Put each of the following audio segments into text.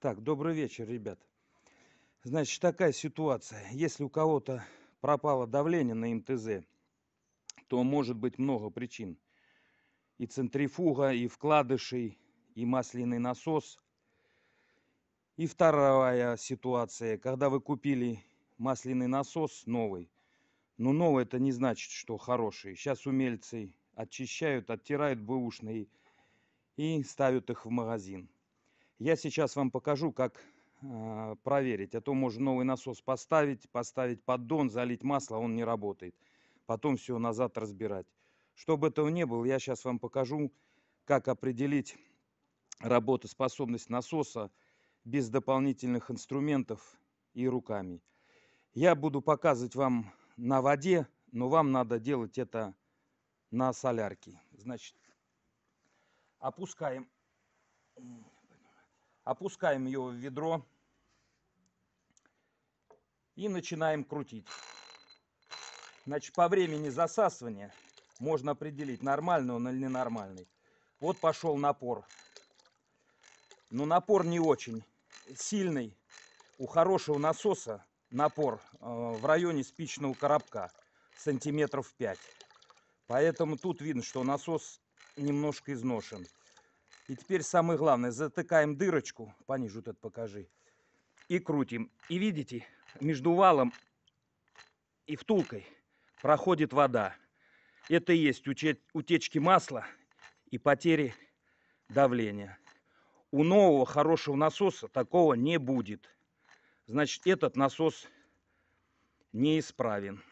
Так, добрый вечер, ребят. Значит, такая ситуация. Если у кого-то пропало давление на МТЗ, то может быть много причин. И центрифуга, и вкладышей, и масляный насос. И вторая ситуация, когда вы купили масляный насос новый. Но новый это не значит, что хороший. Сейчас умельцы очищают, оттирают бэушные и ставят их в магазин. Я сейчас вам покажу, как э, проверить. А то можно новый насос поставить, поставить поддон, залить масло, а он не работает. Потом все назад разбирать. Чтобы этого не было, я сейчас вам покажу, как определить работоспособность насоса без дополнительных инструментов и руками. Я буду показывать вам на воде, но вам надо делать это на солярке. Значит, опускаем. Опускаем Опускаем ее в ведро и начинаем крутить. Значит, по времени засасывания можно определить, нормальный он или ненормальный. Вот пошел напор. Но ну, напор не очень сильный. У хорошего насоса напор э, в районе спичного коробка сантиметров 5. Поэтому тут видно, что насос немножко изношен. И теперь самое главное, затыкаем дырочку, пониже вот это покажи, и крутим. И видите, между валом и втулкой проходит вода. Это и есть утечки масла и потери давления. У нового хорошего насоса такого не будет. Значит, этот насос неисправен.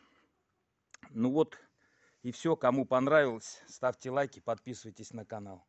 Ну вот и все. Кому понравилось, ставьте лайки, подписывайтесь на канал.